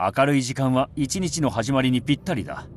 明るい時間は一日の始まりにぴったりだ